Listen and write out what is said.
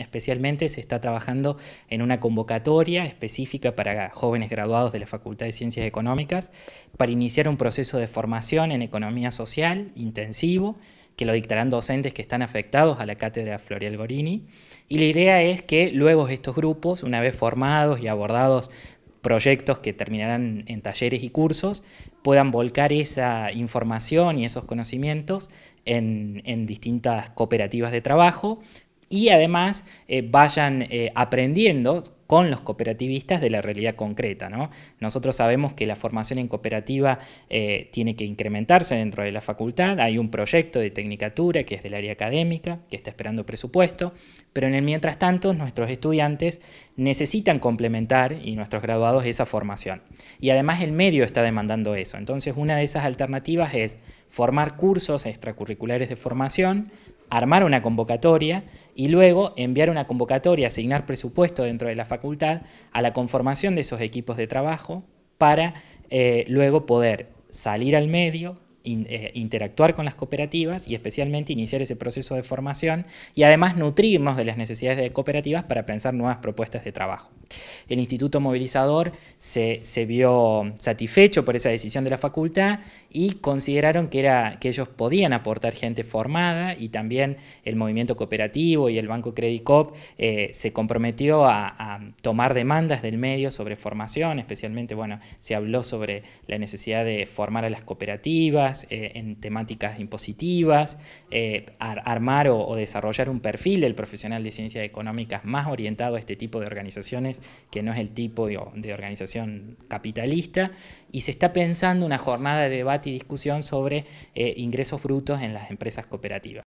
Especialmente se está trabajando en una convocatoria específica para jóvenes graduados de la Facultad de Ciencias Económicas para iniciar un proceso de formación en economía social intensivo que lo dictarán docentes que están afectados a la cátedra Florial Gorini. Y la idea es que luego estos grupos, una vez formados y abordados proyectos que terminarán en talleres y cursos puedan volcar esa información y esos conocimientos en, en, distintas cooperativas de trabajo y además eh, vayan eh, aprendiendo con los cooperativistas de la realidad concreta. ¿no? Nosotros sabemos que la formación en cooperativa eh, tiene que incrementarse dentro de la facultad, hay un proyecto de tecnicatura que es del área académica, que está esperando presupuesto, pero en el mientras tanto nuestros estudiantes necesitan complementar y nuestros graduados esa formación. Y además el medio está demandando eso, entonces una de esas alternativas es formar cursos extracurriculares de formación, armar una convocatoria y luego enviar una convocatoria, asignar presupuesto dentro de la facultad a la conformación de esos equipos de trabajo para eh, luego poder salir al medio, eh, interactuar con las cooperativas y especialmente iniciar ese proceso de formación y además nutrirnos de las necesidades de cooperativas para pensar nuevas propuestas de trabajo. El Instituto Movilizador se, vio satisfecho por esa decisión de la facultad y consideraron que, era, que ellos podían aportar gente formada y también el movimiento cooperativo y el Banco Credit Cop eh, se comprometió a, tomar demandas del medio sobre formación, especialmente, bueno, se habló sobre la necesidad de formar a las cooperativas eh, en temáticas impositivas, eh, armar o desarrollar un perfil del profesional de ciencias económicas más orientado a este tipo de organizaciones que no es el tipo de organización capitalista, y se está pensando una jornada de debate y discusión sobre eh, ingresos brutos en las empresas cooperativas.